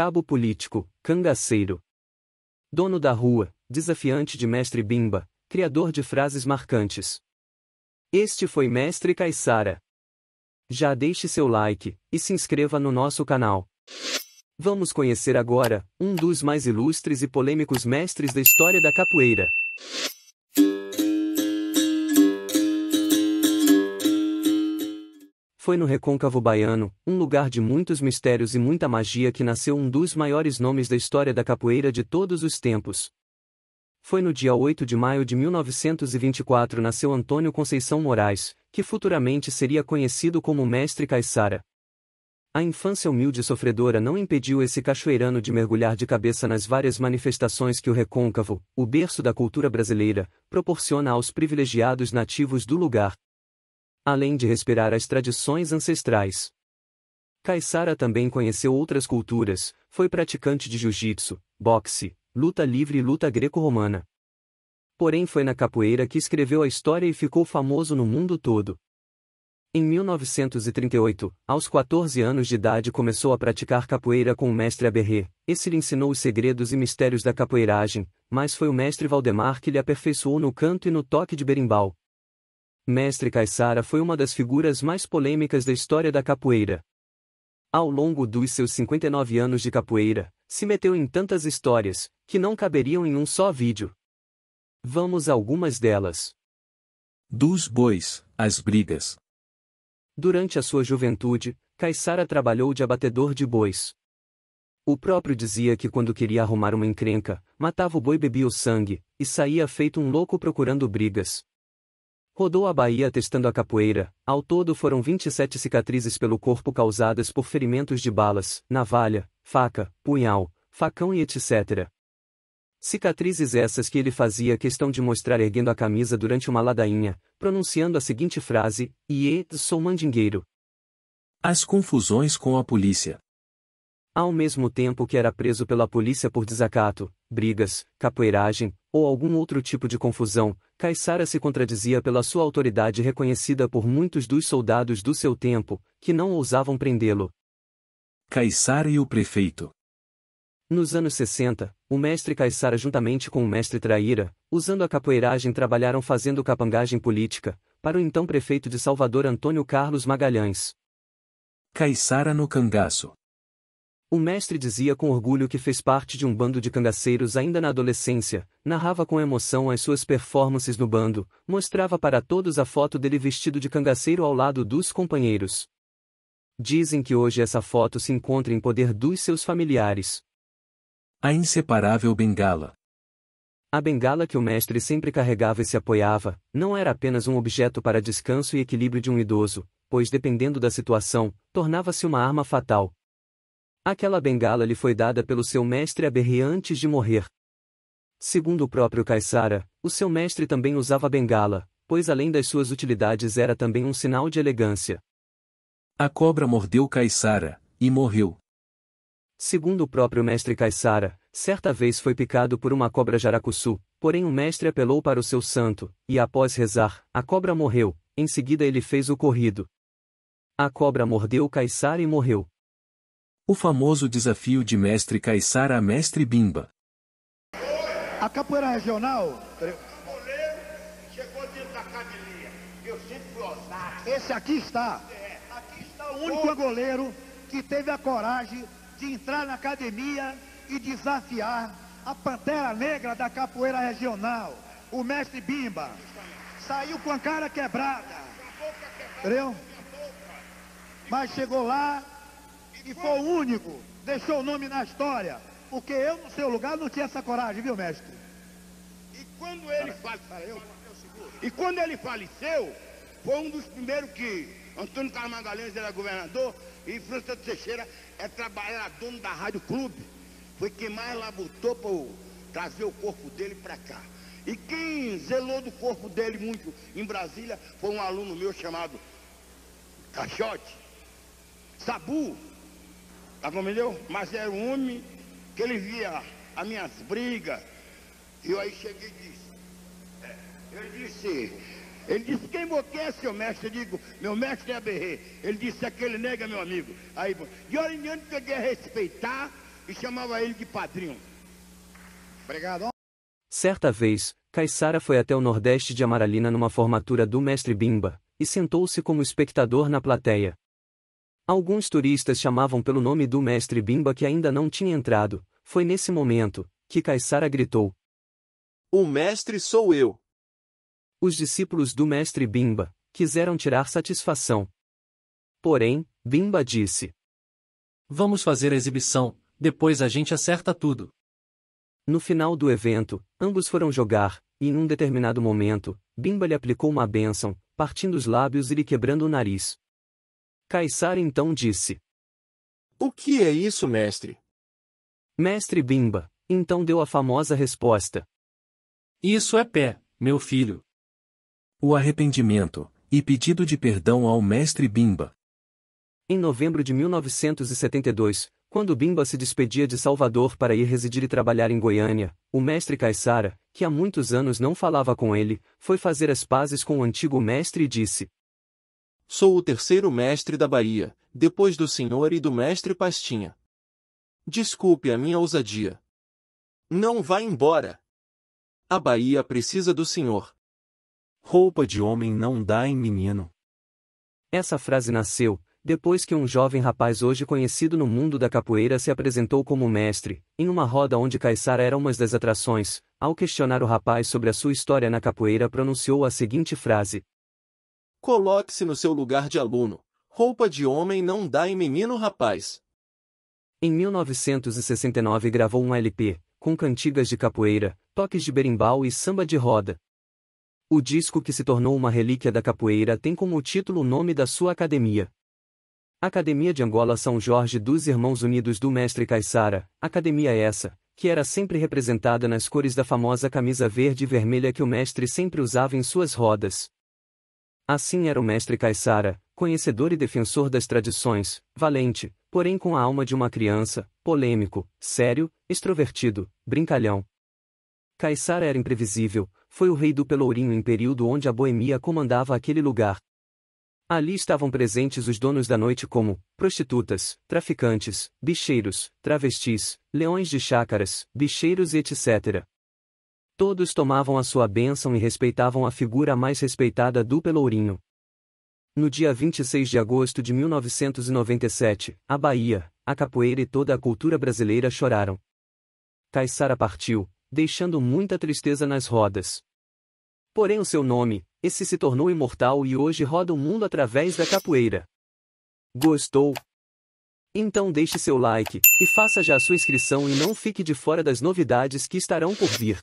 Cabo político, cangaceiro. Dono da rua, desafiante de mestre Bimba, criador de frases marcantes. Este foi Mestre Caissara. Já deixe seu like e se inscreva no nosso canal. Vamos conhecer agora um dos mais ilustres e polêmicos mestres da história da capoeira. foi no recôncavo baiano, um lugar de muitos mistérios e muita magia que nasceu um dos maiores nomes da história da capoeira de todos os tempos. Foi no dia 8 de maio de 1924 nasceu Antônio Conceição Moraes, que futuramente seria conhecido como Mestre Caissara. A infância humilde e sofredora não impediu esse cachoeirano de mergulhar de cabeça nas várias manifestações que o recôncavo, o berço da cultura brasileira, proporciona aos privilegiados nativos do lugar além de respirar as tradições ancestrais. Caixara também conheceu outras culturas, foi praticante de jiu-jitsu, boxe, luta livre e luta greco-romana. Porém, foi na capoeira que escreveu a história e ficou famoso no mundo todo. Em 1938, aos 14 anos de idade, começou a praticar capoeira com o mestre Aberré. Esse lhe ensinou os segredos e mistérios da capoeiragem, mas foi o mestre Valdemar que lhe aperfeiçoou no canto e no toque de berimbau. Mestre Caissara foi uma das figuras mais polêmicas da história da capoeira. Ao longo dos seus 59 anos de capoeira, se meteu em tantas histórias, que não caberiam em um só vídeo. Vamos a algumas delas. Dos bois, as brigas. Durante a sua juventude, Caissara trabalhou de abatedor de bois. O próprio dizia que quando queria arrumar uma encrenca, matava o boi bebia o sangue, e saía feito um louco procurando brigas. Rodou a Bahia testando a capoeira, ao todo foram 27 cicatrizes pelo corpo causadas por ferimentos de balas, navalha, faca, punhal, facão e etc. Cicatrizes essas que ele fazia questão de mostrar erguendo a camisa durante uma ladainha, pronunciando a seguinte frase: Iê, sou mandingueiro. As confusões com a polícia. Ao mesmo tempo que era preso pela polícia por desacato, brigas, capoeiragem, ou algum outro tipo de confusão, Caissara se contradizia pela sua autoridade reconhecida por muitos dos soldados do seu tempo, que não ousavam prendê-lo. Caissara e o prefeito. Nos anos 60, o mestre Caissara juntamente com o mestre Traíra, usando a capoeiragem trabalharam fazendo capangagem política, para o então prefeito de Salvador Antônio Carlos Magalhães. Caissara no cangaço. O mestre dizia com orgulho que fez parte de um bando de cangaceiros ainda na adolescência, narrava com emoção as suas performances no bando, mostrava para todos a foto dele vestido de cangaceiro ao lado dos companheiros. Dizem que hoje essa foto se encontra em poder dos seus familiares. A inseparável bengala. A bengala que o mestre sempre carregava e se apoiava, não era apenas um objeto para descanso e equilíbrio de um idoso, pois dependendo da situação, tornava-se uma arma fatal, Aquela bengala lhe foi dada pelo seu mestre Aberri antes de morrer. Segundo o próprio Caissara, o seu mestre também usava bengala, pois além das suas utilidades era também um sinal de elegância. A cobra mordeu Caissara, e morreu. Segundo o próprio mestre Caissara, certa vez foi picado por uma cobra jaracuçu, porém o mestre apelou para o seu santo, e após rezar, a cobra morreu, em seguida ele fez o corrido. A cobra mordeu Caissara e morreu. O famoso desafio de mestre Caissara a mestre Bimba. A capoeira regional. Esse aqui está. Aqui está o único goleiro que teve a coragem de entrar na academia e desafiar a pantera negra da capoeira regional, o mestre Bimba. Saiu com a cara quebrada. Entendeu? Mas chegou lá, e foi o único, deixou o nome na história. Porque eu, no seu lugar, não tinha essa coragem, viu, mestre? E quando ele, e quando ele faleceu, foi um dos primeiros que Antônio Carlos Magalhães era governador e França Teixeira é trabalhadora dono da Rádio Clube. Foi quem mais lá botou para trazer o corpo dele para cá. E quem zelou do corpo dele muito em Brasília foi um aluno meu chamado Caixote, Sabu, tá não mas era um homem que ele via as minhas brigas. E eu aí cheguei e disse, é, ele disse, ele disse, quem você é, seu mestre? Eu digo, meu mestre é Berre Ele disse, aquele nega é meu amigo. Aí, de hora em diante, peguei a respeitar e chamava ele de padrinho. Obrigado. Certa vez, Caissara foi até o Nordeste de Amaralina numa formatura do mestre Bimba, e sentou-se como espectador na plateia. Alguns turistas chamavam pelo nome do mestre Bimba que ainda não tinha entrado. Foi nesse momento que Caissara gritou: O mestre sou eu! Os discípulos do mestre Bimba quiseram tirar satisfação. Porém, Bimba disse: Vamos fazer a exibição, depois a gente acerta tudo. No final do evento, ambos foram jogar, e em um determinado momento, Bimba lhe aplicou uma bênção, partindo os lábios e lhe quebrando o nariz. Caissar então disse: O que é isso, mestre? Mestre Bimba, então deu a famosa resposta: Isso é pé, meu filho. O arrependimento e pedido de perdão ao mestre Bimba. Em novembro de 1972, quando Bimba se despedia de Salvador para ir residir e trabalhar em Goiânia, o mestre Caissara, que há muitos anos não falava com ele, foi fazer as pazes com o antigo mestre e disse: Sou o terceiro mestre da Bahia, depois do senhor e do mestre Pastinha. Desculpe a minha ousadia. Não vá embora. A Bahia precisa do senhor. Roupa de homem não dá em menino. Essa frase nasceu, depois que um jovem rapaz hoje conhecido no mundo da capoeira se apresentou como mestre, em uma roda onde Caissara era uma das atrações, ao questionar o rapaz sobre a sua história na capoeira pronunciou a seguinte frase, Coloque-se no seu lugar de aluno. Roupa de homem não dá em menino rapaz. Em 1969 gravou um LP, com cantigas de capoeira, toques de berimbau e samba de roda. O disco que se tornou uma relíquia da capoeira tem como título o nome da sua academia. Academia de Angola São Jorge dos Irmãos Unidos do Mestre Caissara, academia essa, que era sempre representada nas cores da famosa camisa verde e vermelha que o mestre sempre usava em suas rodas. Assim era o mestre Caissara, conhecedor e defensor das tradições, valente, porém com a alma de uma criança, polêmico, sério, extrovertido, brincalhão. Caissara era imprevisível, foi o rei do Pelourinho em período onde a boemia comandava aquele lugar. Ali estavam presentes os donos da noite como prostitutas, traficantes, bicheiros, travestis, leões de chácaras, bicheiros e etc. Todos tomavam a sua bênção e respeitavam a figura mais respeitada do Pelourinho. No dia 26 de agosto de 1997, a Bahia, a capoeira e toda a cultura brasileira choraram. Caissara partiu, deixando muita tristeza nas rodas. Porém, o seu nome, esse se tornou imortal e hoje roda o mundo através da capoeira. Gostou? Então deixe seu like e faça já a sua inscrição e não fique de fora das novidades que estarão por vir.